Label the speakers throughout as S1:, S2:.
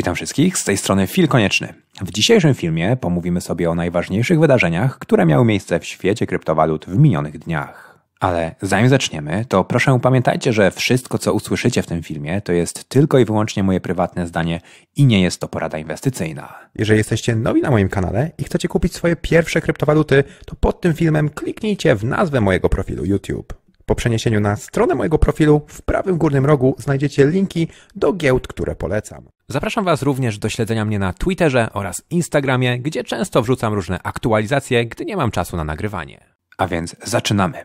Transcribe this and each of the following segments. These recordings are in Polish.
S1: Witam wszystkich, z tej strony Fil Konieczny. W dzisiejszym filmie pomówimy sobie o najważniejszych wydarzeniach, które miały miejsce w świecie kryptowalut w minionych dniach. Ale zanim zaczniemy, to proszę pamiętajcie, że wszystko co usłyszycie w tym filmie to jest tylko i wyłącznie moje prywatne zdanie i nie jest to porada inwestycyjna. Jeżeli jesteście nowi na moim kanale i chcecie kupić swoje pierwsze kryptowaluty, to pod tym filmem kliknijcie w nazwę mojego profilu YouTube. Po przeniesieniu na stronę mojego profilu w prawym górnym rogu znajdziecie linki do giełd, które polecam. Zapraszam Was również do śledzenia mnie na Twitterze oraz Instagramie, gdzie często wrzucam różne aktualizacje, gdy nie mam czasu na nagrywanie. A więc zaczynamy.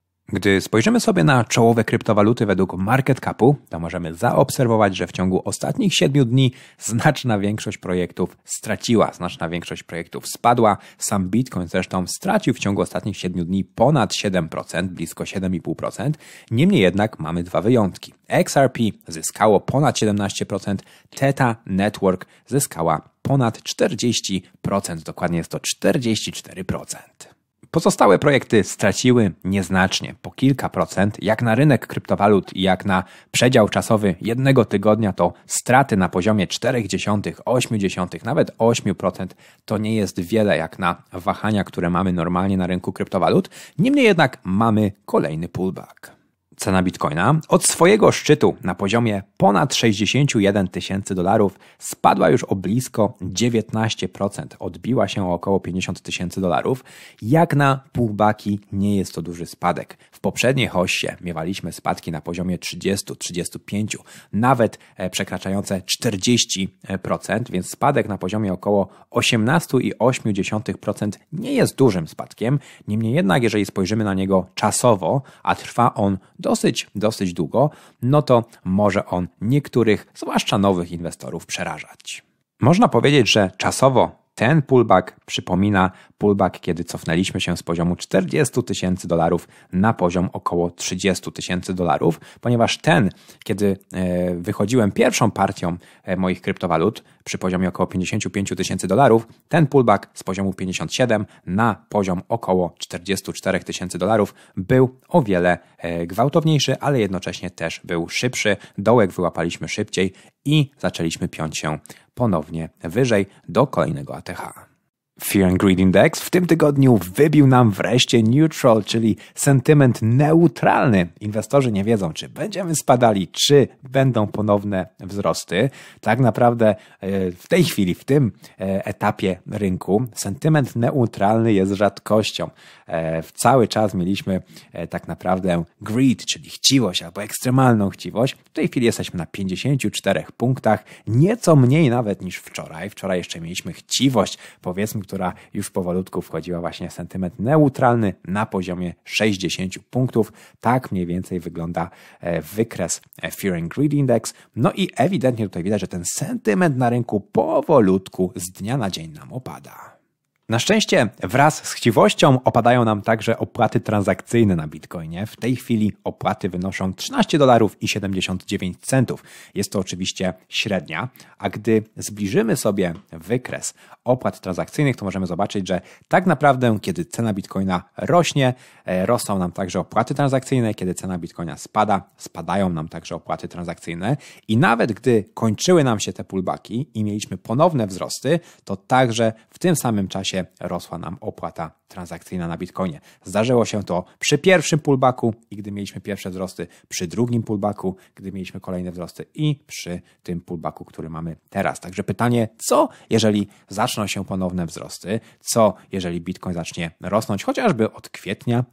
S1: Gdy spojrzymy sobie na czołowe kryptowaluty według market capu, to możemy zaobserwować, że w ciągu ostatnich 7 dni znaczna większość projektów straciła, znaczna większość projektów spadła. Sam Bitcoin zresztą stracił w ciągu ostatnich 7 dni ponad 7%, blisko 7,5%. Niemniej jednak mamy dwa wyjątki. XRP zyskało ponad 17%, Theta Network zyskała ponad 40%, dokładnie jest to 44%. Pozostałe projekty straciły nieznacznie, po kilka procent. Jak na rynek kryptowalut i jak na przedział czasowy jednego tygodnia, to straty na poziomie 0,4, 0,8, nawet 8% to nie jest wiele jak na wahania, które mamy normalnie na rynku kryptowalut. Niemniej jednak mamy kolejny pullback cena bitcoina od swojego szczytu na poziomie ponad 61 tysięcy dolarów spadła już o blisko 19%, odbiła się o około 50 tysięcy dolarów. Jak na półbaki nie jest to duży spadek. W poprzedniej hoście miewaliśmy spadki na poziomie 30, 35, nawet e, przekraczające 40%, więc spadek na poziomie około 18,8% nie jest dużym spadkiem. Niemniej jednak, jeżeli spojrzymy na niego czasowo, a trwa on do dosyć, dosyć długo, no to może on niektórych, zwłaszcza nowych inwestorów, przerażać. Można powiedzieć, że czasowo ten pullback przypomina pullback, kiedy cofnęliśmy się z poziomu 40 tysięcy dolarów na poziom około 30 tysięcy dolarów, ponieważ ten, kiedy e, wychodziłem pierwszą partią e, moich kryptowalut przy poziomie około 55 tysięcy dolarów, ten pullback z poziomu 57 na poziom około 44 tysięcy dolarów był o wiele e, gwałtowniejszy, ale jednocześnie też był szybszy. Dołek wyłapaliśmy szybciej i zaczęliśmy piąć się ponownie wyżej do kolejnego ATH. Fear and Greed Index w tym tygodniu wybił nam wreszcie neutral, czyli sentyment neutralny. Inwestorzy nie wiedzą, czy będziemy spadali, czy będą ponowne wzrosty. Tak naprawdę e, w tej chwili, w tym e, etapie rynku, sentyment neutralny jest rzadkością. E, cały czas mieliśmy tak naprawdę greed, czyli chciwość albo ekstremalną chciwość. W tej chwili jesteśmy na 54 punktach, nieco mniej nawet niż wczoraj. Wczoraj jeszcze mieliśmy chciwość, powiedzmy, która już powolutku wchodziła właśnie w sentyment neutralny na poziomie 60 punktów. Tak mniej więcej wygląda e, wykres e, Fear and Greed Index. No i ewidentnie tutaj widać, że ten sentyment na rynku powolutku z dnia na dzień nam opada. Na szczęście wraz z chciwością opadają nam także opłaty transakcyjne na Bitcoinie. W tej chwili opłaty wynoszą 13 dolarów i 79 centów. Jest to oczywiście średnia, a gdy zbliżymy sobie wykres opłat transakcyjnych, to możemy zobaczyć, że tak naprawdę kiedy cena Bitcoina rośnie, e, rosną nam także opłaty transakcyjne, kiedy cena Bitcoina spada, spadają nam także opłaty transakcyjne i nawet gdy kończyły nam się te pullbacki i mieliśmy ponowne wzrosty, to także w tym samym czasie rosła nam opłata transakcyjna na Bitcoinie. Zdarzyło się to przy pierwszym pullbacku i gdy mieliśmy pierwsze wzrosty, przy drugim pullbacku, gdy mieliśmy kolejne wzrosty i przy tym pullbacku, który mamy teraz. Także pytanie, co jeżeli zaczną się ponowne wzrosty, co jeżeli Bitcoin zacznie rosnąć chociażby od kwietnia,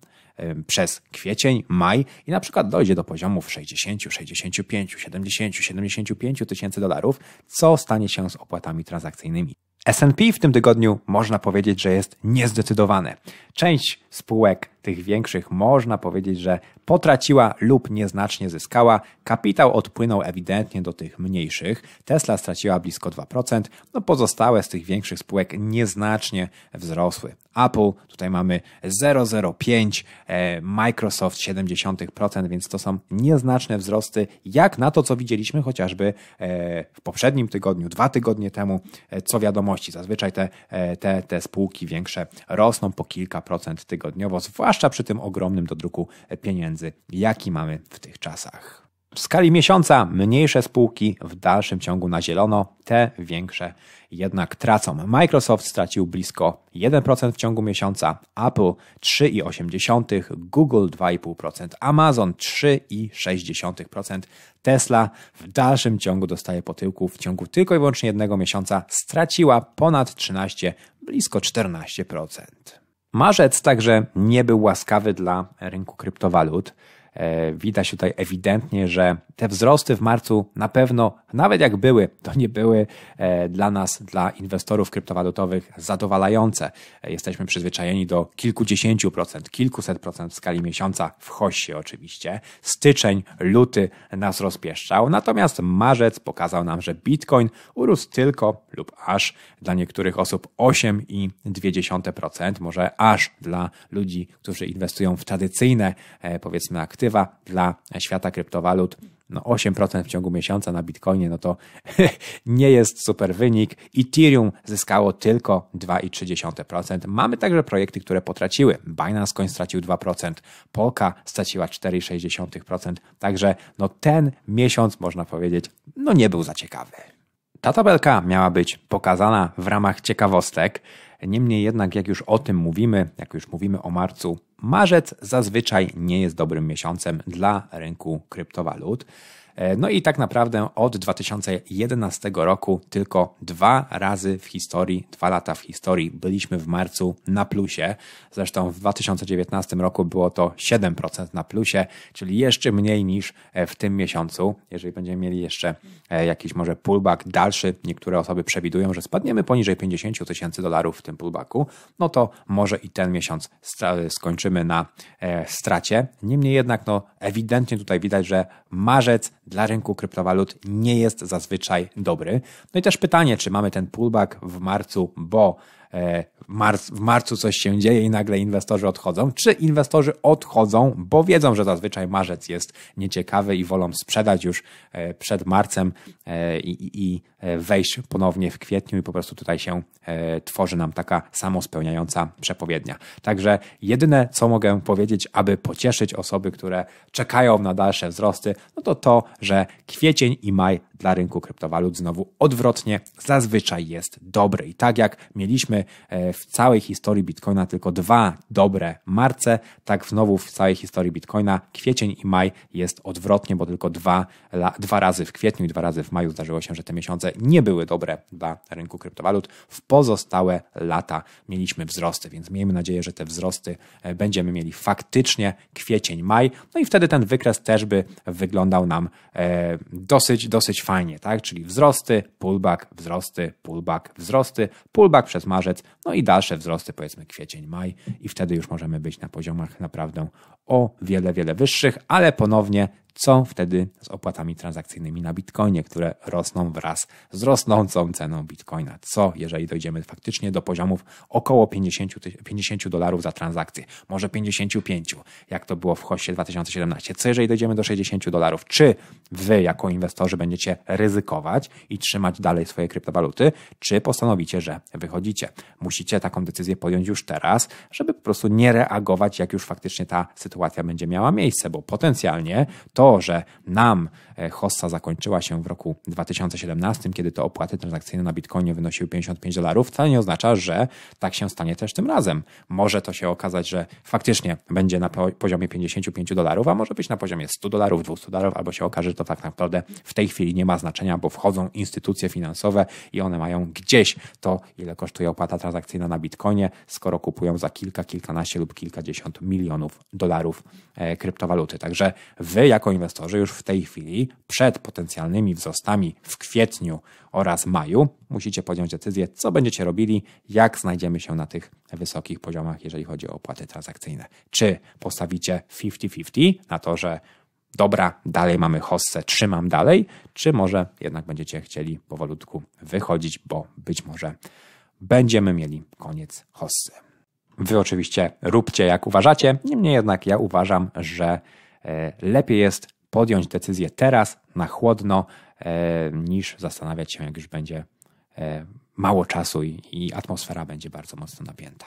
S1: przez kwiecień, maj i na przykład dojdzie do poziomów 60, 65, 70, 75 tysięcy dolarów, co stanie się z opłatami transakcyjnymi. S&P w tym tygodniu można powiedzieć, że jest niezdecydowany. Część spółek tych większych można powiedzieć, że potraciła lub nieznacznie zyskała. Kapitał odpłynął ewidentnie do tych mniejszych. Tesla straciła blisko 2%, no pozostałe z tych większych spółek nieznacznie wzrosły. Apple, tutaj mamy 0,05, e, Microsoft 0,7%, więc to są nieznaczne wzrosty, jak na to, co widzieliśmy chociażby e, w poprzednim tygodniu, dwa tygodnie temu, e, co wiadomości. Zazwyczaj te, te, te spółki większe rosną po kilka procent tygodniowo, zwłaszcza zwłaszcza przy tym ogromnym dodruku pieniędzy, jaki mamy w tych czasach. W skali miesiąca mniejsze spółki w dalszym ciągu na zielono, te większe jednak tracą. Microsoft stracił blisko 1% w ciągu miesiąca, Apple 3,8%, Google 2,5%, Amazon 3,6%, Tesla w dalszym ciągu dostaje potyłku. W ciągu tylko i wyłącznie jednego miesiąca straciła ponad 13, blisko 14%. Marzec także nie był łaskawy dla rynku kryptowalut. E, widać tutaj ewidentnie, że te wzrosty w marcu na pewno, nawet jak były, to nie były e, dla nas, dla inwestorów kryptowalutowych zadowalające. E, jesteśmy przyzwyczajeni do kilkudziesięciu procent, kilkuset procent w skali miesiąca, w hoście oczywiście. Styczeń, luty nas rozpieszczał, natomiast marzec pokazał nam, że Bitcoin urósł tylko lub aż dla niektórych osób 8,2%, może aż dla ludzi, którzy inwestują w tradycyjne, powiedzmy, aktywa, perspektywa dla świata kryptowalut no 8% w ciągu miesiąca na Bitcoinie, no to nie jest super wynik. Ethereum zyskało tylko 2,3%. Mamy także projekty, które potraciły. Binance Coin stracił 2%, Polka straciła 4,6%. Także no ten miesiąc, można powiedzieć, no nie był za ciekawy. Ta tabelka miała być pokazana w ramach ciekawostek, Niemniej jednak, jak już o tym mówimy, jak już mówimy o marcu, marzec zazwyczaj nie jest dobrym miesiącem dla rynku kryptowalut. E, no i tak naprawdę od 2011 roku tylko dwa razy w historii, dwa lata w historii byliśmy w marcu na plusie. Zresztą w 2019 roku było to 7% na plusie, czyli jeszcze mniej niż e, w tym miesiącu. Jeżeli będziemy mieli jeszcze e, jakiś może pullback dalszy, niektóre osoby przewidują, że spadniemy poniżej 50 tysięcy dolarów w tym pullbacku, no to może i ten miesiąc skończymy na stracie. Niemniej jednak, no, ewidentnie tutaj widać, że marzec dla rynku kryptowalut nie jest zazwyczaj dobry. No i też pytanie, czy mamy ten pullback w marcu, bo E, w marcu coś się dzieje i nagle inwestorzy odchodzą, czy inwestorzy odchodzą, bo wiedzą, że zazwyczaj marzec jest nieciekawy i wolą sprzedać już e, przed marcem e, i wejść ponownie w kwietniu i po prostu tutaj się tworzy nam taka samospełniająca przepowiednia. Także jedyne, co mogę powiedzieć, aby pocieszyć osoby, które czekają na dalsze wzrosty, no to to, że kwiecień i maj dla rynku kryptowalut znowu odwrotnie zazwyczaj jest dobry. I tak jak mieliśmy e, w całej historii Bitcoina tylko dwa dobre marce, tak znowu w całej historii Bitcoina kwiecień i maj jest odwrotnie, bo tylko dwa, dwa razy w kwietniu i dwa razy w maju zdarzyło się, że te miesiące nie były dobre dla rynku kryptowalut. W pozostałe lata mieliśmy wzrosty, więc miejmy nadzieję, że te wzrosty e, będziemy mieli faktycznie kwiecień, maj. No i wtedy ten wykres też by wyglądał nam e, dosyć, dosyć fajnie, tak? Czyli wzrosty, pullback, wzrosty, pullback, wzrosty, pullback przez marzec, no i dalsze wzrosty, powiedzmy kwiecień, maj, i wtedy już możemy być na poziomach naprawdę o wiele, wiele wyższych, ale ponownie co wtedy z opłatami transakcyjnymi na bitcoinie, które rosną wraz z rosnącą ceną bitcoina? Co, jeżeli dojdziemy faktycznie do poziomów około 50, 50 dolarów za transakcję, może 55, jak to było w hoście 2017? Co, jeżeli dojdziemy do 60 dolarów? Czy wy, jako inwestorzy, będziecie ryzykować i trzymać dalej swoje kryptowaluty, czy postanowicie, że wychodzicie? Musicie taką decyzję podjąć już teraz, żeby po prostu nie reagować, jak już faktycznie ta sytuacja będzie miała miejsce, bo potencjalnie to że nam e, hossa zakończyła się w roku 2017, kiedy to opłaty transakcyjne na Bitcoinie wynosiły 55 dolarów, wcale nie oznacza, że tak się stanie też tym razem. Może to się okazać, że faktycznie będzie na poziomie 55 dolarów, a może być na poziomie 100 dolarów, 200 dolarów, albo się okaże, że to tak naprawdę w tej chwili nie ma znaczenia, bo wchodzą instytucje finansowe i one mają gdzieś to, ile kosztuje opłata transakcyjna na Bitcoinie, skoro kupują za kilka, kilkanaście lub kilkadziesiąt milionów dolarów e, kryptowaluty. Także wy jako Inwestorzy już w tej chwili, przed potencjalnymi wzrostami w kwietniu oraz maju, musicie podjąć decyzję, co będziecie robili, jak znajdziemy się na tych wysokich poziomach, jeżeli chodzi o opłaty transakcyjne. Czy postawicie 50-50 na to, że dobra, dalej mamy hossę, trzymam dalej, czy może jednak będziecie chcieli powolutku wychodzić, bo być może będziemy mieli koniec hossy. Wy oczywiście róbcie jak uważacie, niemniej jednak ja uważam, że E, lepiej jest podjąć decyzję teraz, na chłodno, e, niż zastanawiać się, jak już będzie e, mało czasu i, atmosfera będzie bardzo mocno napięta.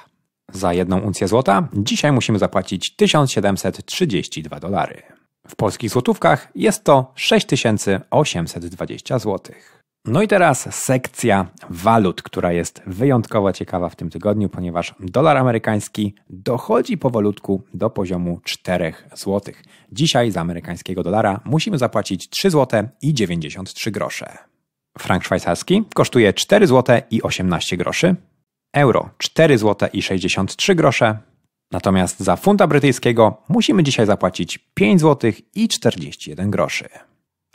S1: Za jedną uncję złota dzisiaj musimy zapłacić 1732 dolary. W polskich złotówkach jest to 6820 złotych. No i teraz sekcja walut, która jest wyjątkowo ciekawa w tym tygodniu, ponieważ dolar amerykański dochodzi powolutku do poziomu 4 zł. Dzisiaj za amerykańskiego dolara musimy zapłacić 3 zł i 93 grosze. Frank szwajcarski kosztuje 4 zł i 18 groszy, euro 4 zł i 63 grosze, natomiast za funta brytyjskiego musimy dzisiaj zapłacić 5 zł i 41 groszy.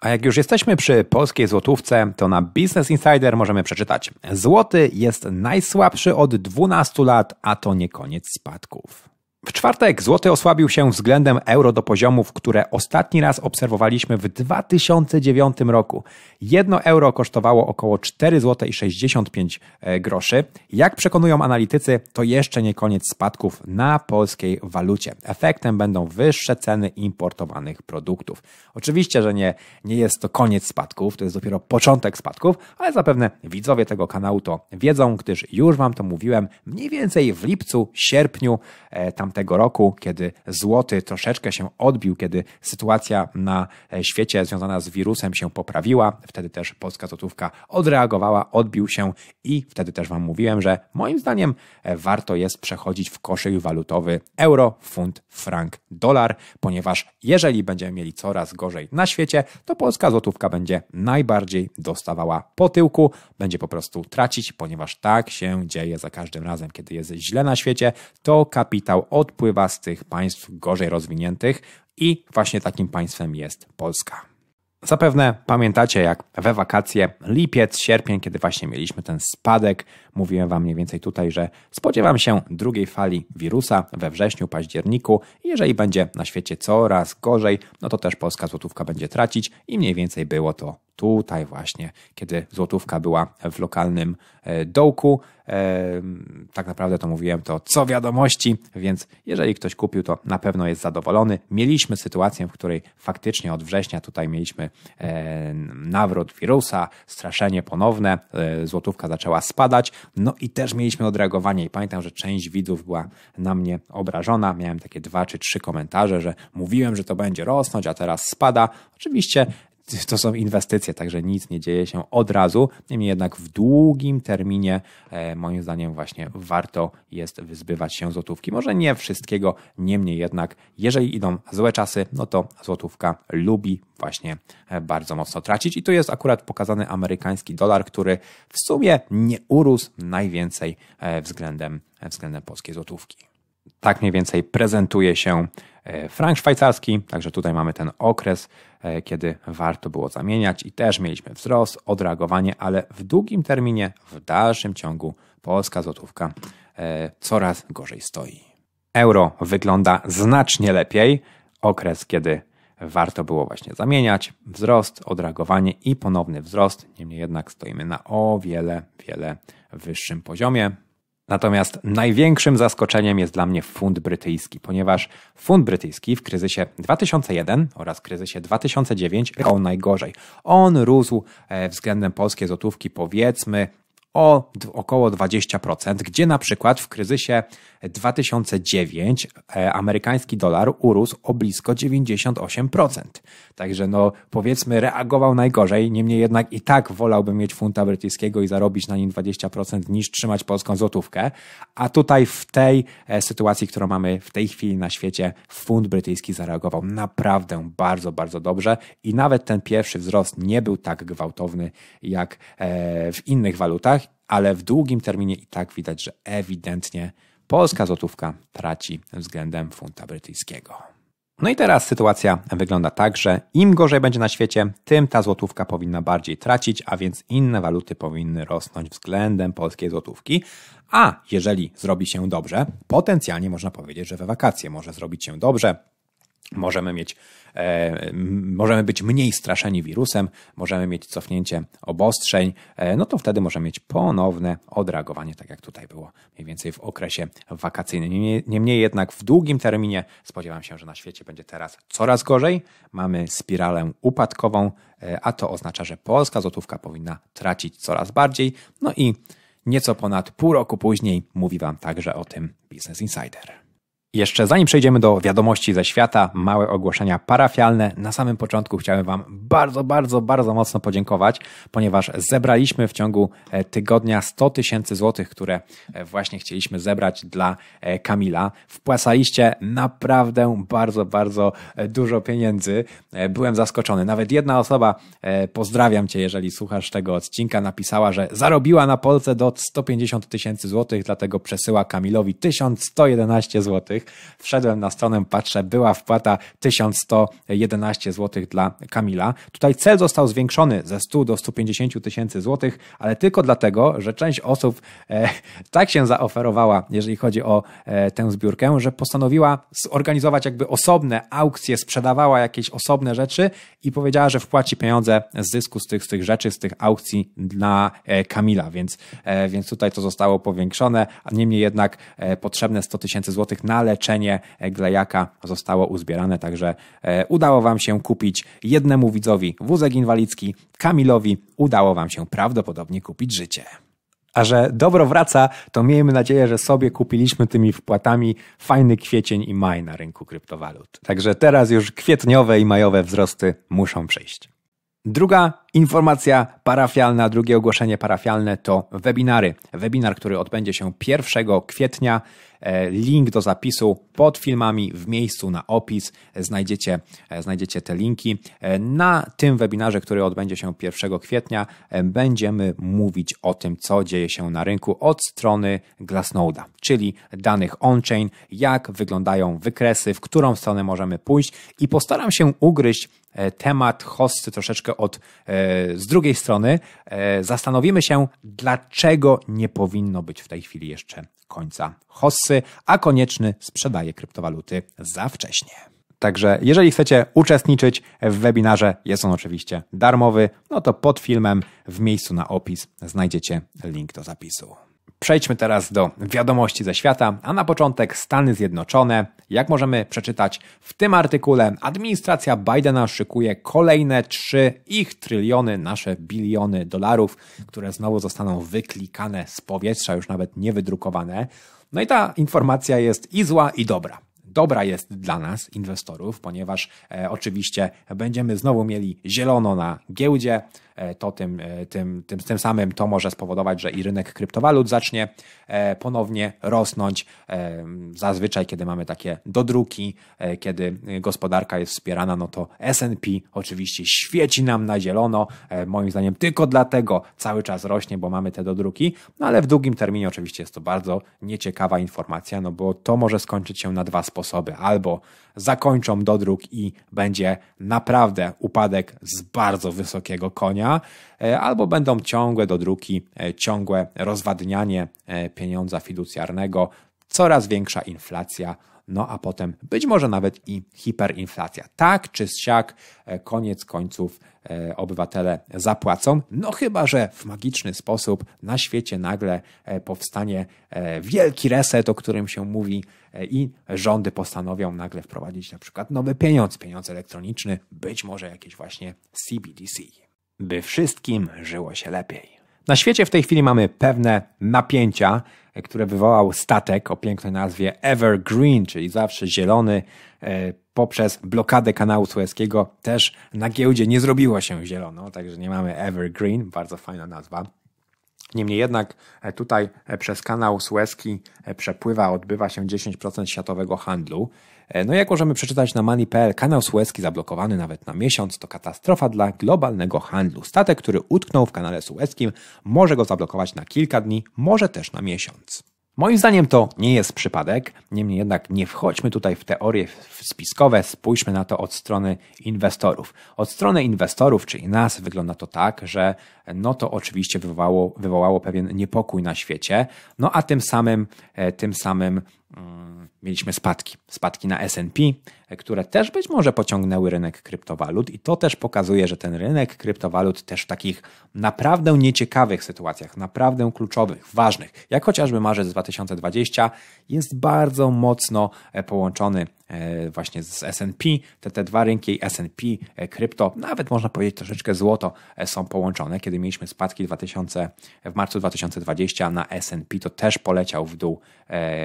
S1: A jak już jesteśmy przy polskiej złotówce, to na Business Insider możemy przeczytać: Złoty jest najsłabszy od 12 lat, a to nie koniec spadków. W czwartek złoty osłabił się względem euro do poziomów, które ostatni raz obserwowaliśmy w 2009 roku. Jedno euro kosztowało około 4 zł i 65 e, groszy. Jak przekonują analitycy, to jeszcze nie koniec spadków na polskiej walucie. Efektem będą wyższe ceny importowanych produktów. Oczywiście, że nie, nie jest to koniec spadków, to jest dopiero początek spadków, ale zapewne widzowie tego kanału to wiedzą, gdyż już Wam to mówiłem mniej więcej w lipcu, sierpniu e, tam tamtego roku, kiedy złoty troszeczkę się odbił, kiedy sytuacja na e, świecie związana z wirusem się poprawiła. Wtedy też polska złotówka odreagowała, odbił się i wtedy też Wam mówiłem, że moim zdaniem e, warto jest przechodzić w koszyk walutowy euro, funt, frank, dolar, ponieważ jeżeli będziemy mieli coraz gorzej na świecie, to polska złotówka będzie najbardziej dostawała po tyłku, będzie po prostu tracić, ponieważ tak się dzieje za każdym razem, kiedy jest źle na świecie, to kapitał od odpływa z tych państw gorzej rozwiniętych i właśnie takim państwem jest Polska. Zapewne pamiętacie, jak we wakacje, lipiec, sierpień, kiedy właśnie mieliśmy ten spadek, mówiłem Wam mniej więcej tutaj, że spodziewam się drugiej fali wirusa we wrześniu, październiku. Jeżeli będzie na świecie coraz gorzej, no to też polska złotówka będzie tracić i mniej więcej było to tutaj właśnie, kiedy złotówka była w lokalnym e, dołku. E, tak naprawdę to mówiłem to co wiadomości, więc jeżeli ktoś kupił, to na pewno jest zadowolony. Mieliśmy sytuację, w której faktycznie od września tutaj mieliśmy e, nawrót wirusa, straszenie ponowne, złotówka zaczęła spadać, no i też mieliśmy odreagowanie i pamiętam, że część widzów była na mnie obrażona. Miałem takie dwa czy trzy komentarze, że mówiłem, że to będzie rosnąć, a teraz spada. Oczywiście to są inwestycje, także nic nie dzieje się od razu. Niemniej jednak w długim terminie, e, moim zdaniem, właśnie warto jest wyzbywać się złotówki. Może nie wszystkiego, niemniej jednak, jeżeli idą złe czasy, no to złotówka lubi właśnie e, bardzo mocno tracić. I tu jest akurat pokazany amerykański dolar, który w sumie nie urósł najwięcej e, względem, względem polskiej złotówki tak mniej więcej prezentuje się e, frank szwajcarski, także tutaj mamy ten okres, e, kiedy warto było zamieniać i też mieliśmy wzrost, odreagowanie, ale w długim terminie, w dalszym ciągu polska złotówka e, coraz gorzej stoi. Euro wygląda znacznie lepiej. Okres, kiedy warto było właśnie zamieniać, wzrost, odreagowanie i ponowny wzrost. Niemniej jednak stoimy na o wiele, wiele wyższym poziomie. Natomiast największym zaskoczeniem jest dla mnie fund brytyjski, ponieważ fund brytyjski w kryzysie 2001 oraz kryzysie 2009 grał najgorzej. On rósł e, względem polskiej złotówki powiedzmy o około 20%, gdzie na przykład w kryzysie 2009 e, amerykański dolar urósł o blisko 98%. Także no powiedzmy reagował najgorzej, niemniej jednak i tak wolałbym mieć funta brytyjskiego i zarobić na nim 20% niż trzymać polską złotówkę. A tutaj w tej e, sytuacji, którą mamy w tej chwili na świecie, funt brytyjski zareagował naprawdę bardzo, bardzo dobrze i nawet ten pierwszy wzrost nie był tak gwałtowny jak e, w innych walutach, ale w długim terminie i tak widać, że ewidentnie polska złotówka traci względem funta brytyjskiego. No i teraz sytuacja wygląda tak, że im gorzej będzie na świecie, tym ta złotówka powinna bardziej tracić, a więc inne waluty powinny rosnąć względem polskiej złotówki. A jeżeli zrobi się dobrze, potencjalnie można powiedzieć, że we wakacje może zrobić się dobrze, Możemy mieć, e, możemy być mniej straszeni wirusem, możemy mieć cofnięcie obostrzeń, e, no to wtedy możemy mieć ponowne odreagowanie, tak jak tutaj było mniej więcej w okresie wakacyjnym. Niemniej jednak w długim terminie spodziewam się, że na świecie będzie teraz coraz gorzej. Mamy spiralę upadkową, e, a to oznacza, że polska złotówka powinna tracić coraz bardziej. No i nieco ponad pół roku później mówi Wam także o tym Business Insider. Jeszcze zanim przejdziemy do wiadomości ze świata, małe ogłoszenia parafialne. Na samym początku chciałem Wam bardzo, bardzo, bardzo mocno podziękować, ponieważ zebraliśmy w ciągu e, tygodnia 100 tysięcy złotych, które e, właśnie chcieliśmy zebrać dla e, Kamila. Wpłacaliście naprawdę bardzo, bardzo dużo pieniędzy. Byłem zaskoczony. Nawet jedna osoba, pozdrawiam Cię, jeżeli słuchasz tego odcinka, napisała, że zarobiła na Polsce do 150 tysięcy złotych, dlatego przesyła Kamilowi 1111 złotych. Wszedłem na stronę, patrzę, była wpłata 1111 zł dla Kamila. Tutaj cel został zwiększony ze 100 do 150 tysięcy złotych, ale tylko dlatego, że część osób e, tak się zaoferowała, jeżeli chodzi o e, tę zbiórkę, że postanowiła zorganizować jakby osobne aukcje, sprzedawała jakieś osobne rzeczy i powiedziała, że wpłaci pieniądze z zysku z tych, z tych rzeczy, z tych aukcji dla e, Kamila, więc, e, więc tutaj to zostało powiększone, a niemniej jednak e, potrzebne 100 tysięcy złotych na leczenie Glejaka zostało uzbierane, także udało Wam się kupić jednemu widzowi wózek inwalidzki, Kamilowi udało Wam się prawdopodobnie kupić życie. A że dobro wraca, to miejmy nadzieję, że sobie kupiliśmy tymi wpłatami fajny kwiecień i maj na rynku kryptowalut. Także teraz już kwietniowe i majowe wzrosty muszą przyjść. Druga informacja parafialna, drugie ogłoszenie parafialne to webinary. Webinar, który odbędzie się 1 kwietnia E, link do zapisu pod filmami w miejscu na opis znajdziecie, e, znajdziecie te linki. E, na tym webinarze, który odbędzie się 1 kwietnia, będziemy mówić o tym, co dzieje się na rynku od strony Glassnode'a, czyli danych on-chain, jak wyglądają wykresy, w którą stronę możemy pójść i postaram się ugryźć temat hosty troszeczkę od, z drugiej strony. Zastanowimy się, dlaczego nie powinno być w tej chwili jeszcze końca Hossy, a konieczny sprzedaje kryptowaluty za wcześnie. Także jeżeli chcecie uczestniczyć w webinarze, jest on oczywiście darmowy, no to pod filmem w miejscu na opis znajdziecie link do zapisu. Przejdźmy teraz do wiadomości ze świata, a na początek Stany Zjednoczone. Jak możemy przeczytać w tym artykule, administracja Bidena szykuje kolejne 3 ich tryliony, nasze biliony dolarów, które znowu zostaną wyklikane z powietrza, już nawet nie wydrukowane. No i ta informacja jest i zła, i dobra dobra jest dla nas, inwestorów, ponieważ e, oczywiście będziemy znowu mieli zielono na giełdzie, E, to tym, e, tym, tym, tym samym to może spowodować, że i rynek kryptowalut zacznie e, ponownie rosnąć. Zazwyczaj, kiedy mamy takie dodruki, kiedy gospodarka jest wspierana, no to S&P oczywiście świeci nam na zielono. Moim zdaniem tylko dlatego cały czas rośnie, bo mamy te dodruki, no ale w długim terminie oczywiście jest to bardzo nieciekawa informacja, no bo to może skończyć się na dwa sposoby. Albo zakończą dodruk i będzie naprawdę upadek z bardzo wysokiego konia, dnia, e, albo będą ciągłe dodruki, e, ciągłe rozwadnianie e, pieniądza fiducjarnego, coraz większa inflacja, no a potem być może nawet i hiperinflacja. Tak czy siak, koniec końców obywatele zapłacą, no chyba, że w magiczny sposób na świecie nagle powstanie wielki reset, o którym się mówi i rządy postanowią nagle wprowadzić na przykład nowy pieniądz, pieniądz elektroniczny, być może jakieś właśnie CBDC by wszystkim żyło się lepiej. Na świecie w tej chwili mamy pewne napięcia, które wywołał statek o pięknej nazwie Evergreen, czyli zawsze zielony. E, poprzez blokadę kanału sueskiego też na giełdzie nie zrobiło się zielono, także nie mamy Evergreen, bardzo fajna nazwa. Niemniej jednak e, tutaj e, przez kanał Suezki e, przepływa, odbywa się 10% światowego handlu. No jak możemy przeczytać na mani.pl, kanał Suezki zablokowany nawet na miesiąc to katastrofa dla globalnego handlu. Statek, który utknął w kanale Suezkim, może go zablokować na kilka dni, może też na miesiąc. Moim zdaniem to nie jest przypadek, niemniej jednak nie wchodźmy tutaj w teorie spiskowe, spójrzmy na to od strony inwestorów. Od strony inwestorów, czyli nas, wygląda to tak, że no to oczywiście wywołało, wywołało pewien niepokój na świecie, no a tym samym, e, tym samym Y, mieliśmy spadki. Spadki na SP, które też być może pociągnęły rynek kryptowalut, i to też pokazuje, że ten rynek kryptowalut też w takich naprawdę nieciekawych sytuacjach, naprawdę kluczowych, ważnych, jak chociażby marzec 2020, jest bardzo mocno e, połączony E, właśnie z S&P, te, te dwa rynki S&P, e, krypto, nawet można powiedzieć troszeczkę złoto e, są połączone. Kiedy mieliśmy spadki 2000, w marcu 2020 na S&P, to też poleciał w dół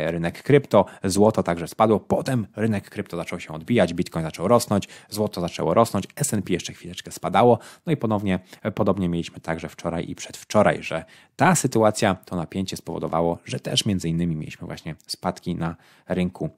S1: rynek krypto, złoto także spadło, potem rynek krypto zaczął się odbijać, bitcoin zaczął rosnąć, złoto zaczęło rosnąć, S&P jeszcze chwileczkę spadało, no i ponownie, podobnie mieliśmy także wczoraj i przedwczoraj, że ta sytuacja, to napięcie spowodowało, że też między innymi mieliśmy właśnie spadki na rynku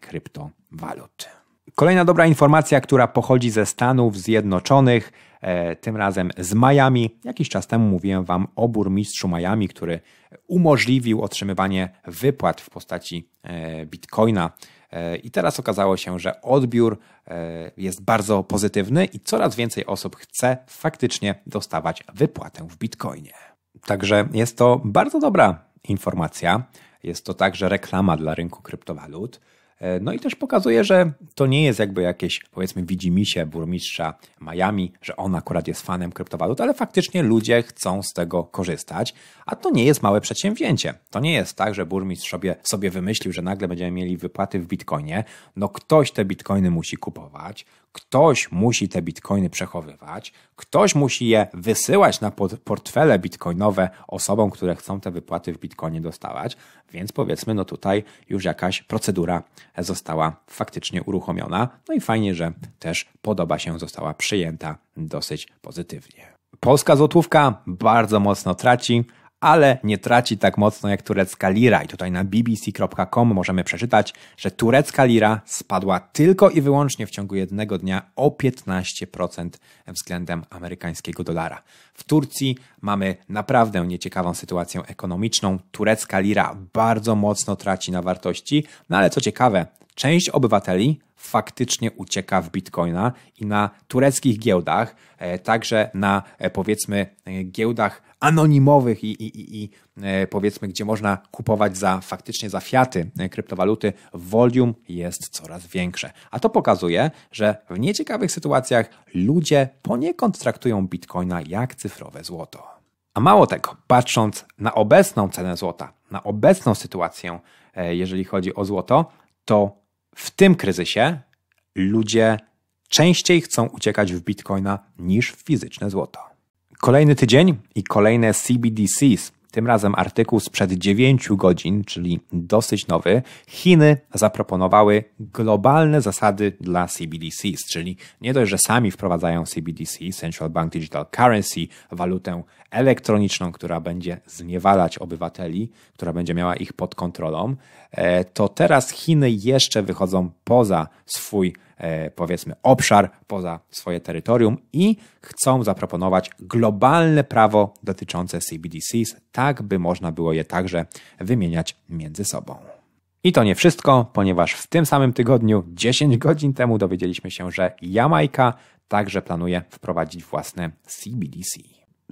S1: krypto walut. Kolejna dobra informacja, która pochodzi ze Stanów Zjednoczonych, e, tym razem z Miami. Jakiś czas temu mówiłem Wam o burmistrzu Miami, który umożliwił otrzymywanie wypłat w postaci e, bitcoina. E, I teraz okazało się, że odbiór e, jest bardzo pozytywny i coraz więcej osób chce faktycznie dostawać wypłatę w bitcoinie. Także jest to bardzo dobra informacja. Jest to także reklama dla rynku kryptowalut. E, no i też pokazuje, że to nie jest jakby jakieś, powiedzmy, widzimisię burmistrza Miami, że on akurat jest fanem kryptowalut, ale faktycznie ludzie chcą z tego korzystać, a to nie jest małe przedsięwzięcie. To nie jest tak, że burmistrz sobie, sobie wymyślił, że nagle będziemy mieli wypłaty w bitcoinie. No ktoś te bitcoiny musi kupować, Ktoś musi te bitcoiny przechowywać, ktoś musi je wysyłać na portfele bitcoinowe osobom, które chcą te wypłaty w bitcoinie dostawać, więc powiedzmy, no tutaj już jakaś procedura została faktycznie uruchomiona. No i fajnie, że też podoba się została przyjęta dosyć pozytywnie. Polska złotówka bardzo mocno traci ale nie traci tak mocno jak turecka lira. I tutaj na bbc.com możemy przeczytać, że turecka lira spadła tylko i wyłącznie w ciągu jednego dnia o 15% względem amerykańskiego dolara. W Turcji mamy naprawdę nieciekawą sytuację ekonomiczną. Turecka lira bardzo mocno traci na wartości, no ale co ciekawe, część obywateli faktycznie ucieka w bitcoina i na tureckich giełdach, e, także na e, powiedzmy e, giełdach anonimowych i, i, i, e, powiedzmy, gdzie można kupować za faktycznie za fiaty e, kryptowaluty, volume jest coraz większe. A to pokazuje, że w nieciekawych sytuacjach ludzie poniekąd traktują bitcoina jak cyfrowe złoto. A mało tego, patrząc na obecną cenę złota, na obecną sytuację, e, jeżeli chodzi o złoto, to w tym kryzysie ludzie częściej chcą uciekać w bitcoina niż w fizyczne złoto. Kolejny tydzień i kolejne CBDCs. Tym razem artykuł sprzed 9 godzin, czyli dosyć nowy. Chiny zaproponowały globalne zasady dla CBDCs, czyli nie dość, że sami wprowadzają CBDC, Central Bank Digital Currency, walutę elektroniczną, która będzie zniewalać obywateli, która będzie miała ich pod kontrolą, e, to teraz Chiny jeszcze wychodzą poza swój E, powiedzmy obszar poza swoje terytorium i chcą zaproponować globalne prawo dotyczące CBDCs, tak by można było je także wymieniać między sobą. I to nie wszystko, ponieważ w tym samym tygodniu, 10 godzin temu, dowiedzieliśmy się, że Jamajka także planuje wprowadzić własne CBDC.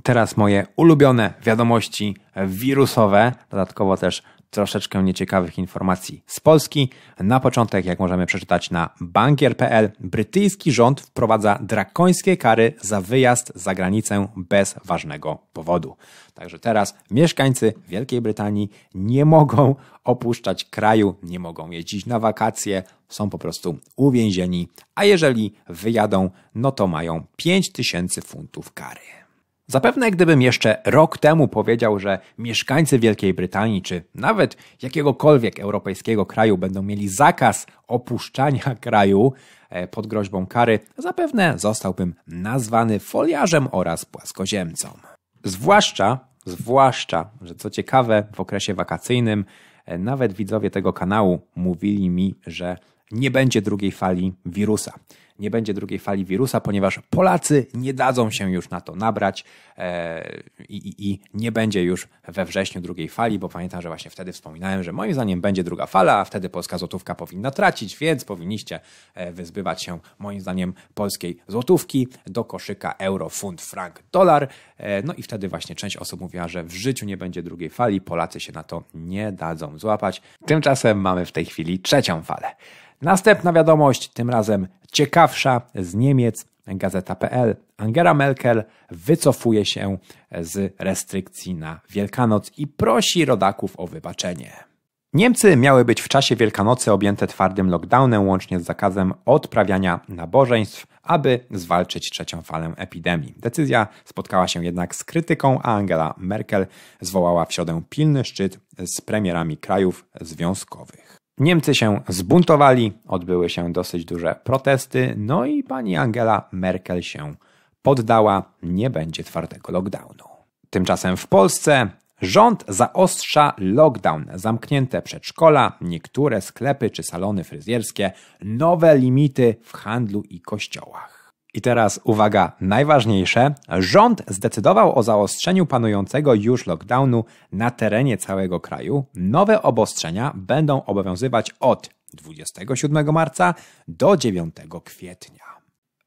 S1: Teraz moje ulubione wiadomości wirusowe, dodatkowo też troszeczkę nieciekawych informacji z Polski. Na początek, jak możemy przeczytać na bankier.pl, brytyjski rząd wprowadza drakońskie kary za wyjazd za granicę bez ważnego powodu. Także teraz mieszkańcy Wielkiej Brytanii nie mogą opuszczać kraju, nie mogą jeździć na wakacje, są po prostu uwięzieni, a jeżeli wyjadą, no to mają 5000 funtów kary. Zapewne gdybym jeszcze rok temu powiedział, że mieszkańcy Wielkiej Brytanii czy nawet jakiegokolwiek europejskiego kraju będą mieli zakaz opuszczania kraju e, pod groźbą kary, zapewne zostałbym nazwany foliarzem oraz płaskoziemcą. Zwłaszcza, zwłaszcza, że co ciekawe, w okresie wakacyjnym e, nawet widzowie tego kanału mówili mi, że nie będzie drugiej fali wirusa nie będzie drugiej fali wirusa, ponieważ Polacy nie dadzą się już na to nabrać e, i, i, i nie będzie już we wrześniu drugiej fali, bo pamiętam, że właśnie wtedy wspominałem, że moim zdaniem będzie druga fala, a wtedy polska złotówka powinna tracić, więc powinniście e, wyzbywać się moim zdaniem polskiej złotówki do koszyka euro, funt, frank, dolar. E, no i wtedy właśnie część osób mówiła, że w życiu nie będzie drugiej fali, Polacy się na to nie dadzą złapać. Tymczasem mamy w tej chwili trzecią falę. Następna wiadomość, tym razem ciekawsza z Niemiec, gazeta.pl. Angela Merkel wycofuje się z restrykcji na Wielkanoc i prosi rodaków o wybaczenie. Niemcy miały być w czasie Wielkanocy objęte twardym lockdownem, łącznie z zakazem odprawiania nabożeństw, aby zwalczyć trzecią falę epidemii. Decyzja spotkała się jednak z krytyką, a Angela Merkel zwołała w środę pilny szczyt z premierami krajów związkowych. Niemcy się zbuntowali, odbyły się dosyć duże protesty, no i pani Angela Merkel się poddała, nie będzie twardego lockdownu. Tymczasem w Polsce rząd zaostrza lockdown, zamknięte przedszkola, niektóre sklepy czy salony fryzjerskie, nowe limity w handlu i kościołach. I teraz uwaga, najważniejsze. Rząd zdecydował o zaostrzeniu panującego już lockdownu na terenie całego kraju. Nowe obostrzenia będą obowiązywać od 27 marca do 9 kwietnia.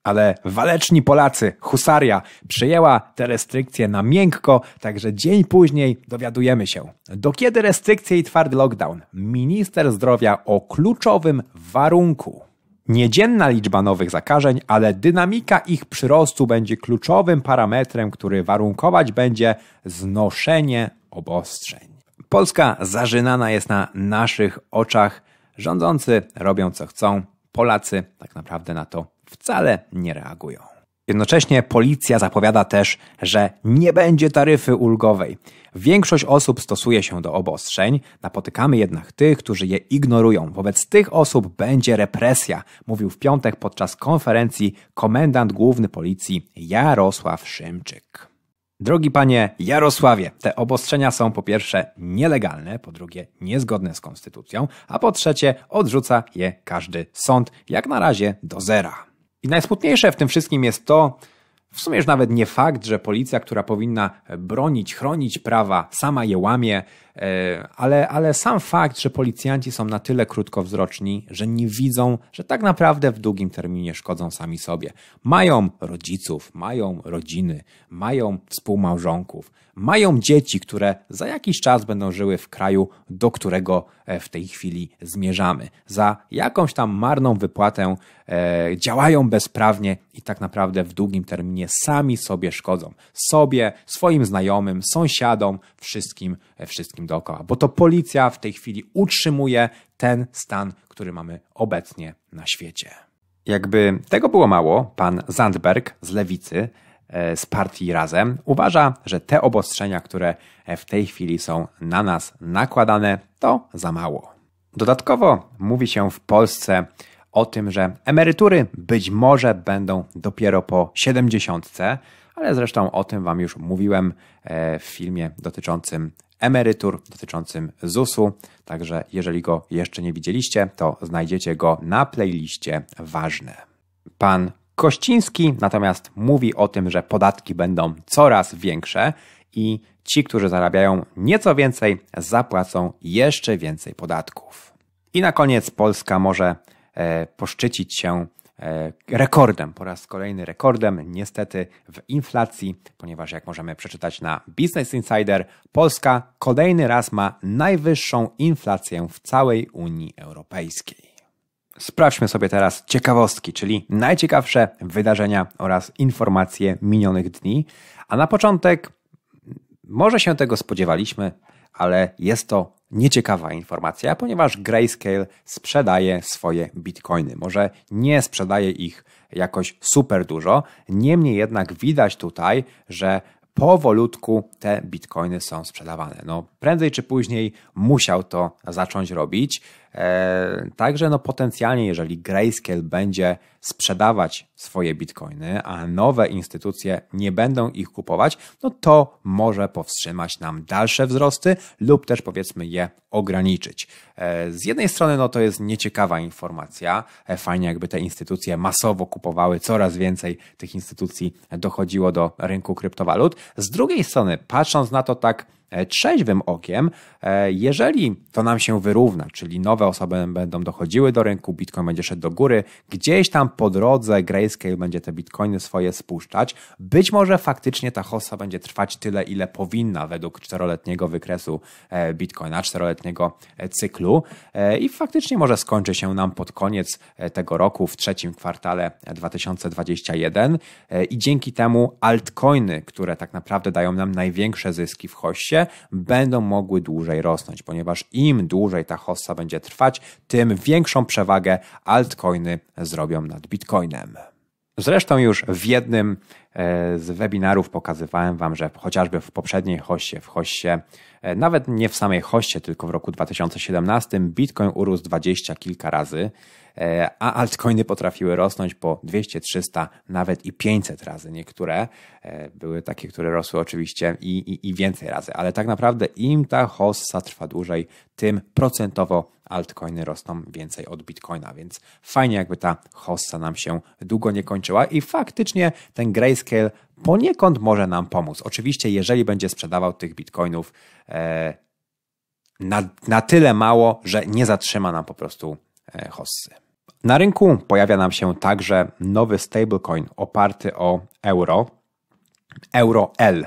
S1: Ale waleczni Polacy, husaria, przyjęła te restrykcje na miękko, także dzień później dowiadujemy się, do kiedy restrykcje i twardy lockdown. Minister zdrowia o kluczowym warunku. Niedzienna liczba nowych zakażeń, ale dynamika ich przyrostu będzie kluczowym parametrem, który warunkować będzie znoszenie obostrzeń. Polska zażynana jest na naszych oczach. Rządzący robią co chcą, Polacy tak naprawdę na to wcale nie reagują. Jednocześnie policja zapowiada też, że nie będzie taryfy ulgowej. Większość osób stosuje się do obostrzeń, napotykamy jednak tych, którzy je ignorują. Wobec tych osób będzie represja, mówił w piątek podczas konferencji komendant główny policji Jarosław Szymczyk. Drogi panie Jarosławie, te obostrzenia są po pierwsze nielegalne, po drugie niezgodne z konstytucją, a po trzecie odrzuca je każdy sąd, jak na razie do zera. I najsmutniejsze w tym wszystkim jest to, w sumie już nawet nie fakt, że policja, która powinna bronić, chronić prawa, sama je łamie, E, ale, ale sam fakt, że policjanci są na tyle krótkowzroczni, że nie widzą, że tak naprawdę w długim terminie szkodzą sami sobie. Mają rodziców, mają rodziny, mają współmałżonków, mają dzieci, które za jakiś czas będą żyły w kraju, do którego e, w tej chwili zmierzamy. Za jakąś tam marną wypłatę e, działają bezprawnie i tak naprawdę w długim terminie sami sobie szkodzą. Sobie, swoim znajomym, sąsiadom, wszystkim, e, wszystkim wszystkim dookoła, bo to policja w tej chwili utrzymuje ten stan, który mamy obecnie na świecie. Jakby tego było mało, pan Zandberg z lewicy, e, z partii Razem uważa, że te obostrzenia, które e, w tej chwili są na nas nakładane, to za mało. Dodatkowo mówi się w Polsce o tym, że emerytury być może będą dopiero po 70, ale zresztą o tym Wam już mówiłem e, w filmie dotyczącym emerytur dotyczącym ZUS-u. Także jeżeli go jeszcze nie widzieliście, to znajdziecie go na playliście Ważne. Pan Kościński natomiast mówi o tym, że podatki będą coraz większe i ci, którzy zarabiają nieco więcej, zapłacą jeszcze więcej podatków. I na koniec Polska może e, poszczycić się E, rekordem, po raz kolejny rekordem, niestety w inflacji, ponieważ jak możemy przeczytać na Business Insider, Polska kolejny raz ma najwyższą inflację w całej Unii Europejskiej. Sprawdźmy sobie teraz ciekawostki, czyli najciekawsze wydarzenia oraz informacje minionych dni. A na początek, może się tego spodziewaliśmy, ale jest to nieciekawa informacja, ponieważ Grayscale sprzedaje swoje bitcoiny. Może nie sprzedaje ich jakoś super dużo, niemniej jednak widać tutaj, że powolutku te bitcoiny są sprzedawane. No, prędzej czy później musiał to zacząć robić. E, także no potencjalnie, jeżeli Grayscale będzie sprzedawać swoje bitcoiny, a nowe instytucje nie będą ich kupować, no to może powstrzymać nam dalsze wzrosty lub też powiedzmy je ograniczyć. E, z jednej strony no to jest nieciekawa informacja, e, fajnie jakby te instytucje masowo kupowały, coraz więcej tych instytucji dochodziło do rynku kryptowalut. Z drugiej strony patrząc na to tak E, trzeźwym okiem, e, jeżeli to nam się wyrówna, czyli nowe osoby będą dochodziły do rynku, Bitcoin będzie szedł do góry, gdzieś tam po drodze Grayscale będzie te Bitcoiny swoje spuszczać, być może faktycznie ta hossa będzie trwać tyle, ile powinna według czteroletniego wykresu e, Bitcoina, czteroletniego cyklu i faktycznie może skończy się nam pod koniec tego roku, w trzecim kwartale 2021 i dzięki temu altcoiny, które tak naprawdę dają nam największe zyski w hossie, będą mogły dłużej rosnąć, ponieważ im dłużej ta hossa będzie trwać, tym większą przewagę altcoiny zrobią nad bitcoinem. Zresztą już w jednym e, z webinarów pokazywałem Wam, że chociażby w poprzedniej hoście, w hoście, e, nawet nie w samej hoście, tylko w roku 2017 Bitcoin urósł dwadzieścia kilka razy. E, a altcoiny potrafiły rosnąć po 200, 300, nawet i 500 razy. Niektóre e, były takie, które rosły oczywiście i, i, i więcej razy, ale tak naprawdę im ta hossa trwa dłużej, tym procentowo altcoiny rosną więcej od bitcoina, więc fajnie jakby ta hossa nam się długo nie kończyła i faktycznie ten grayscale poniekąd może nam pomóc. Oczywiście jeżeli będzie sprzedawał tych bitcoinów e, na, na tyle mało, że nie zatrzyma nam po prostu hossy. Na rynku pojawia nam się także nowy stablecoin oparty o euro, euro L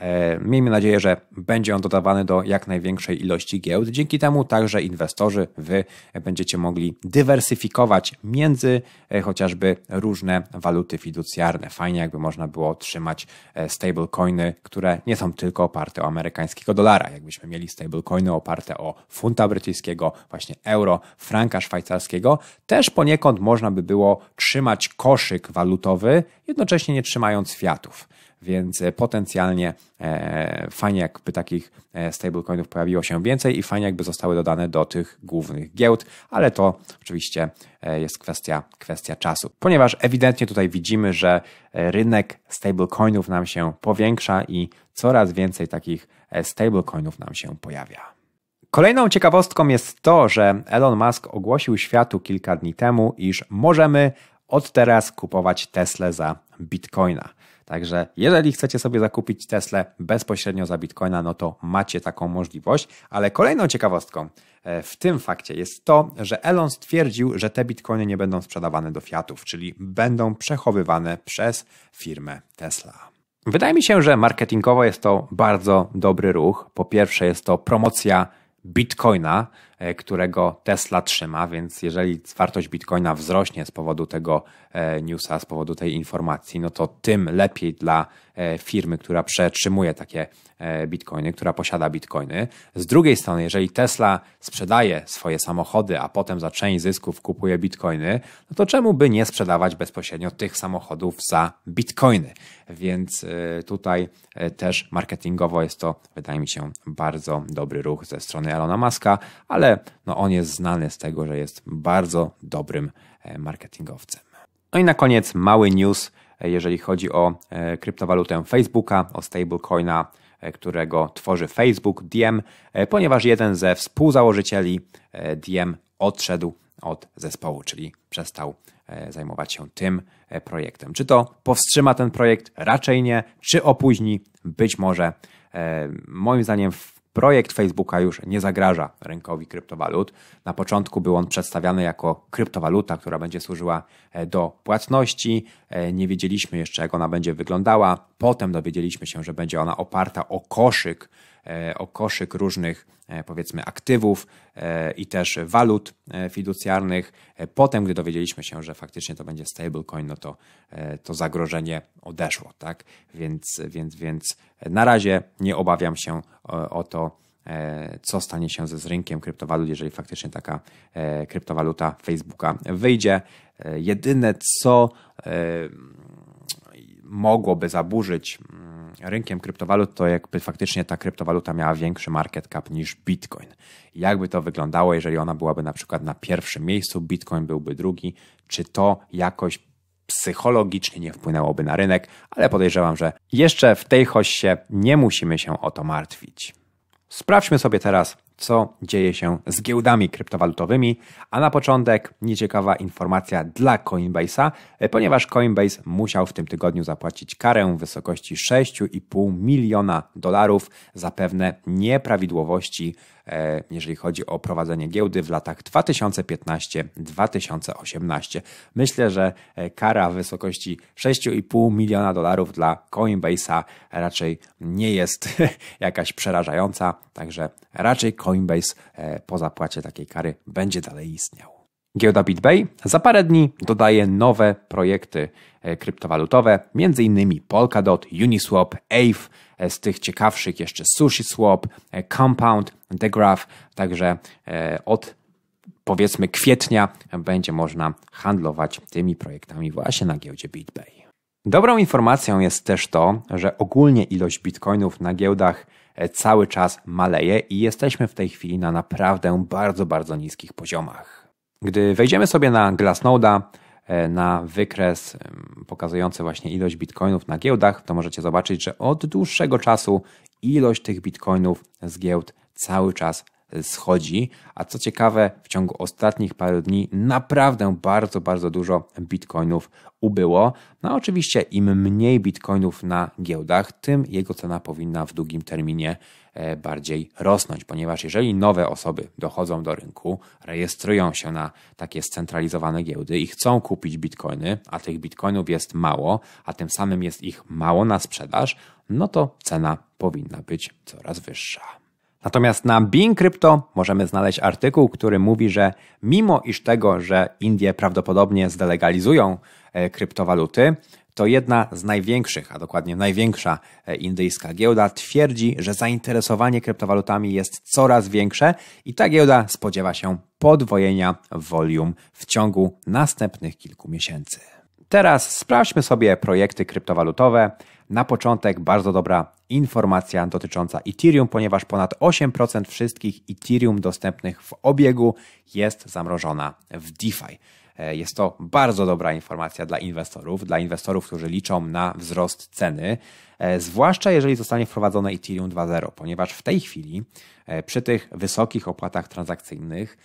S1: E, miejmy nadzieję, że będzie on dodawany do jak największej ilości giełd. Dzięki temu także inwestorzy, wy będziecie mogli dywersyfikować między e, chociażby różne waluty fiducjarne. Fajnie, jakby można było trzymać e, stablecoiny, które nie są tylko oparte o amerykańskiego dolara. Jakbyśmy mieli stablecoiny oparte o funta brytyjskiego, właśnie euro, franka szwajcarskiego, też poniekąd można by było trzymać koszyk walutowy, jednocześnie nie trzymając fiatów więc e, potencjalnie e, fajnie jakby takich e, stablecoinów pojawiło się więcej i fajnie jakby zostały dodane do tych głównych giełd, ale to oczywiście jest kwestia, kwestia czasu. Ponieważ ewidentnie tutaj widzimy, że rynek stablecoinów nam się powiększa i coraz więcej takich stablecoinów nam się pojawia. Kolejną ciekawostką jest to, że Elon Musk ogłosił światu kilka dni temu, iż możemy od teraz kupować Tesla za bitcoina. Także jeżeli chcecie sobie zakupić Tesla bezpośrednio za Bitcoina, no to macie taką możliwość. Ale kolejną ciekawostką e, w tym fakcie jest to, że Elon stwierdził, że te Bitcoiny nie będą sprzedawane do Fiatów, czyli będą przechowywane przez firmę Tesla. Wydaje mi się, że marketingowo jest to bardzo dobry ruch. Po pierwsze, jest to promocja Bitcoina, E, którego Tesla trzyma, więc jeżeli wartość bitcoina wzrośnie z powodu tego e, newsa, z powodu tej informacji, no to tym lepiej dla e, firmy, która przetrzymuje takie bitcoiny, która posiada bitcoiny. Z drugiej strony, jeżeli Tesla sprzedaje swoje samochody, a potem za część zysków kupuje bitcoiny, no to czemu by nie sprzedawać bezpośrednio tych samochodów za bitcoiny? Więc tutaj też marketingowo jest to, wydaje mi się, bardzo dobry ruch ze strony Elona Muska, ale ale no on jest znany z tego, że jest bardzo dobrym e, marketingowcem. No i na koniec mały news, e, jeżeli chodzi o e, kryptowalutę Facebooka, o stablecoina, którego tworzy Facebook, Diem, ponieważ jeden ze współzałożycieli Diem odszedł od zespołu, czyli przestał zajmować się tym projektem. Czy to powstrzyma ten projekt? Raczej nie. Czy opóźni? Być może. Moim zdaniem Projekt Facebooka już nie zagraża rynkowi kryptowalut. Na początku był on przedstawiany jako kryptowaluta, która będzie służyła e, do płatności. E, nie wiedzieliśmy jeszcze, jak ona będzie wyglądała. Potem dowiedzieliśmy się, że będzie ona oparta o koszyk E, o koszyk różnych e, powiedzmy aktywów e, i też walut fiducjarnych. Potem, gdy dowiedzieliśmy się, że faktycznie to będzie stablecoin, no to to zagrożenie odeszło, tak? Więc, więc, więc na razie nie obawiam się o, o to, co stanie się z rynkiem kryptowalut, jeżeli faktycznie taka kryptowaluta Facebooka wyjdzie. Jedyne co mogłoby zaburzyć mm, rynkiem kryptowalut, to jakby faktycznie ta kryptowaluta miała większy market cap niż Bitcoin. Jakby to wyglądało, jeżeli ona byłaby na przykład na pierwszym miejscu, Bitcoin byłby drugi, czy to jakoś psychologicznie nie wpłynęłoby na rynek, ale podejrzewam, że jeszcze w tej hoście nie musimy się o to martwić. Sprawdźmy sobie teraz co dzieje się z giełdami kryptowalutowymi. A na początek nieciekawa informacja dla Coinbase'a, e, ponieważ Coinbase musiał w tym tygodniu zapłacić karę w wysokości 6,5 miliona dolarów za pewne nieprawidłowości, e, jeżeli chodzi o prowadzenie giełdy w latach 2015-2018. Myślę, że e, kara w wysokości 6,5 miliona dolarów dla Coinbase'a raczej nie jest jakaś przerażająca, także raczej Coinbase Coinbase e, po zapłacie takiej kary będzie dalej istniał. Giełda BitBay za parę dni dodaje nowe projekty e, kryptowalutowe, m.in. Polkadot, Uniswap, Aave, e, z tych ciekawszych jeszcze SushiSwap, Compound, DeGraph, także od powiedzmy kwietnia będzie można handlować tymi projektami właśnie na giełdzie BitBay. Dobrą informacją jest też to, że ogólnie ilość bitcoinów na giełdach e, cały czas maleje i jesteśmy w tej chwili na naprawdę bardzo, bardzo niskich poziomach. Gdy wejdziemy sobie na Glassnode'a, e, na wykres pokazujący właśnie ilość bitcoinów na giełdach, to możecie zobaczyć, że od dłuższego czasu ilość tych bitcoinów z giełd cały czas schodzi. A co ciekawe, w ciągu ostatnich paru dni naprawdę bardzo, bardzo dużo bitcoinów ubyło. No oczywiście im mniej bitcoinów na giełdach, tym jego cena powinna w długim terminie e, bardziej rosnąć, ponieważ jeżeli nowe osoby dochodzą do rynku, rejestrują się na takie scentralizowane giełdy i chcą kupić bitcoiny, a tych bitcoinów jest mało, a tym samym jest ich mało na sprzedaż, no to cena powinna być coraz wyższa. Natomiast na Bing Crypto możemy znaleźć artykuł, który mówi, że mimo iż tego, że Indie prawdopodobnie zdelegalizują e, kryptowaluty, to jedna z największych, a dokładnie największa e, indyjska giełda twierdzi, że zainteresowanie kryptowalutami jest coraz większe i ta giełda spodziewa się podwojenia volume w ciągu następnych kilku miesięcy. Teraz sprawdźmy sobie projekty kryptowalutowe. Na początek bardzo dobra informacja dotycząca Ethereum, ponieważ ponad 8% wszystkich Ethereum dostępnych w obiegu jest zamrożona w DeFi. E, jest to bardzo dobra informacja dla inwestorów, dla inwestorów, którzy liczą na wzrost ceny, e, zwłaszcza jeżeli zostanie wprowadzone Ethereum 2.0, ponieważ w tej chwili e, przy tych wysokich opłatach transakcyjnych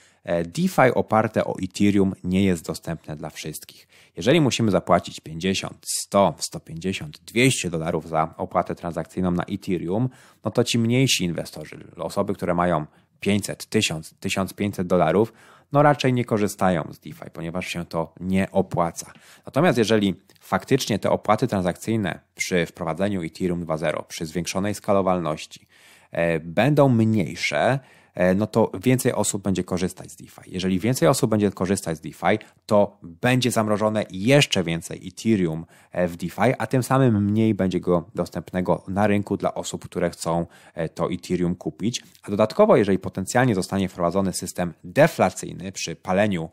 S1: DeFi oparte o Ethereum nie jest dostępne dla wszystkich. Jeżeli musimy zapłacić 50, 100, 150, 200 dolarów za opłatę transakcyjną na Ethereum, no to ci mniejsi inwestorzy, osoby, które mają 500, 1000, 1500 dolarów, no raczej nie korzystają z DeFi, ponieważ się to nie opłaca. Natomiast jeżeli faktycznie te opłaty transakcyjne przy wprowadzeniu Ethereum 2.0, przy zwiększonej skalowalności, e, będą mniejsze, E, no to więcej osób będzie korzystać z DeFi. Jeżeli więcej osób będzie korzystać z DeFi, to będzie zamrożone jeszcze więcej Ethereum e, w DeFi, a tym samym mniej będzie go dostępnego na rynku dla osób, które chcą e, to Ethereum kupić. A dodatkowo, jeżeli potencjalnie zostanie wprowadzony system deflacyjny przy paleniu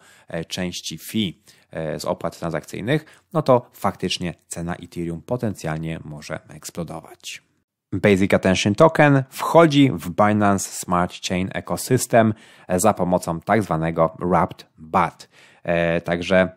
S1: części fee, z opłat transakcyjnych, no to faktycznie cena Ethereum potencjalnie może eksplodować. Basic Attention Token wchodzi w Binance Smart Chain Ecosystem e, za pomocą tak zwanego Wrapped BAT. E, także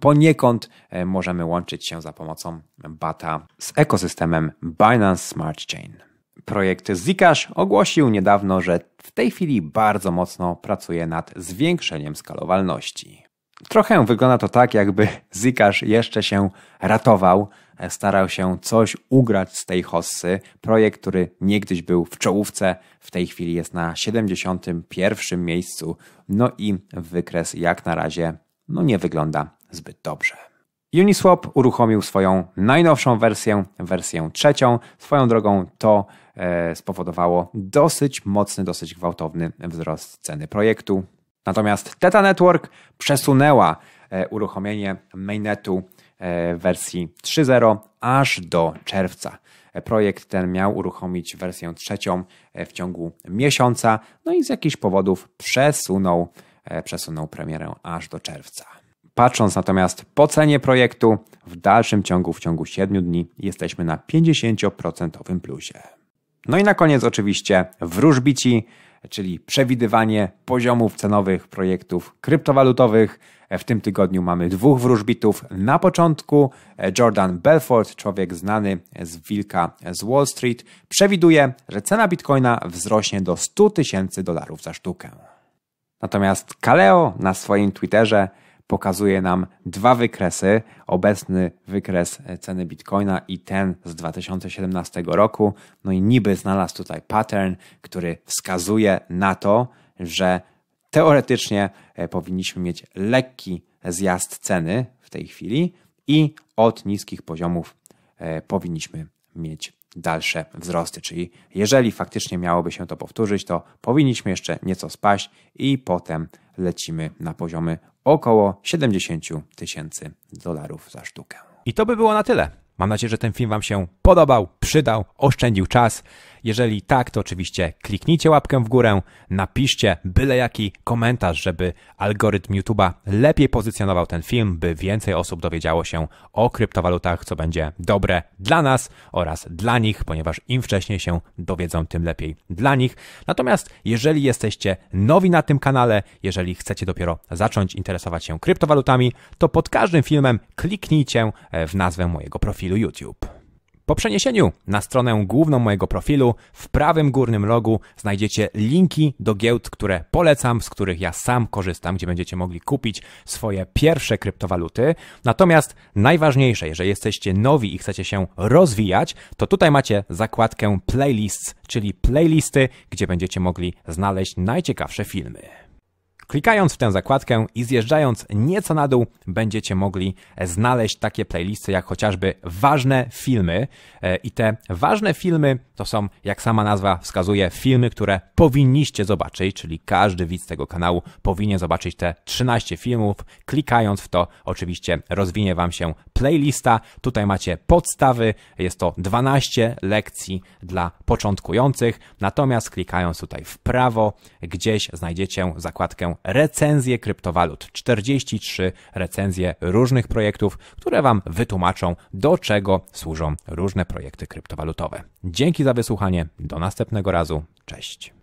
S1: poniekąd e, możemy łączyć się za pomocą BATA z ekosystemem Binance Smart Chain. Projekt Zcash ogłosił niedawno, że w tej chwili bardzo mocno pracuje nad zwiększeniem skalowalności. Trochę wygląda to tak, jakby Zcash jeszcze się ratował starał się coś ugrać z tej hossy. Projekt, który niegdyś był w czołówce, w tej chwili jest na 71. miejscu. No i wykres jak na razie no nie wygląda zbyt dobrze. Uniswap uruchomił swoją najnowszą wersję, wersję trzecią. Swoją drogą to e, spowodowało dosyć mocny, dosyć gwałtowny wzrost ceny projektu. Natomiast Teta Network przesunęła e, uruchomienie mainnetu E, wersji 3.0 aż do czerwca. E, projekt ten miał uruchomić wersję trzecią e, w ciągu miesiąca, no i z jakichś powodów przesunął, przesunął premierę aż do czerwca. Patrząc natomiast po cenie projektu, w dalszym ciągu, w ciągu 7 dni, jesteśmy na 50% plusie. No i na koniec oczywiście wróżbici czyli przewidywanie poziomów cenowych projektów kryptowalutowych. W tym tygodniu mamy dwóch wróżbitów. Na początku e, Jordan Belfort, człowiek znany z Wilka z Wall Street, przewiduje, że cena bitcoina wzrośnie do 100 tysięcy dolarów za sztukę. Natomiast Kaleo na swoim Twitterze pokazuje nam dwa wykresy, obecny wykres ceny bitcoina i ten z 2017 roku. No i niby znalazł tutaj pattern, który wskazuje na to, że teoretycznie e, powinniśmy mieć lekki zjazd ceny w tej chwili i od niskich poziomów e, powinniśmy mieć dalsze wzrosty. Czyli jeżeli faktycznie miałoby się to powtórzyć, to powinniśmy jeszcze nieco spaść i potem lecimy na poziomy około 70 tysięcy dolarów za sztukę. I to by było na tyle. Mam nadzieję, że ten film Wam się podobał, przydał, oszczędził czas. Jeżeli tak, to oczywiście kliknijcie łapkę w górę, napiszcie byle jaki komentarz, żeby algorytm YouTube'a lepiej pozycjonował ten film, by więcej osób dowiedziało się o kryptowalutach, co będzie dobre dla nas oraz dla nich, ponieważ im wcześniej się dowiedzą, tym lepiej dla nich. Natomiast jeżeli jesteście nowi na tym kanale, jeżeli chcecie dopiero zacząć interesować się kryptowalutami, to pod każdym filmem kliknijcie w nazwę mojego profilu profilu YouTube. Po przeniesieniu na stronę główną mojego profilu w prawym górnym rogu znajdziecie linki do giełd, które polecam, z których ja sam korzystam, gdzie będziecie mogli kupić swoje pierwsze kryptowaluty. Natomiast najważniejsze, jeżeli jesteście nowi i chcecie się rozwijać, to tutaj macie zakładkę playlists, czyli playlisty, gdzie będziecie mogli znaleźć najciekawsze filmy. Klikając w tę zakładkę i zjeżdżając nieco na dół, będziecie mogli znaleźć takie playlisty jak chociażby ważne filmy. E, I te ważne filmy to są, jak sama nazwa wskazuje, filmy, które powinniście zobaczyć, czyli każdy widz tego kanału powinien zobaczyć te 13 filmów. Klikając w to, oczywiście rozwinie Wam się playlista. Tutaj macie podstawy, jest to 12 lekcji dla początkujących. Natomiast klikając tutaj w prawo, gdzieś znajdziecie zakładkę recenzje kryptowalut. 43 recenzje różnych projektów, które Wam wytłumaczą, do czego służą różne projekty kryptowalutowe. Dzięki za wysłuchanie. Do następnego razu. Cześć.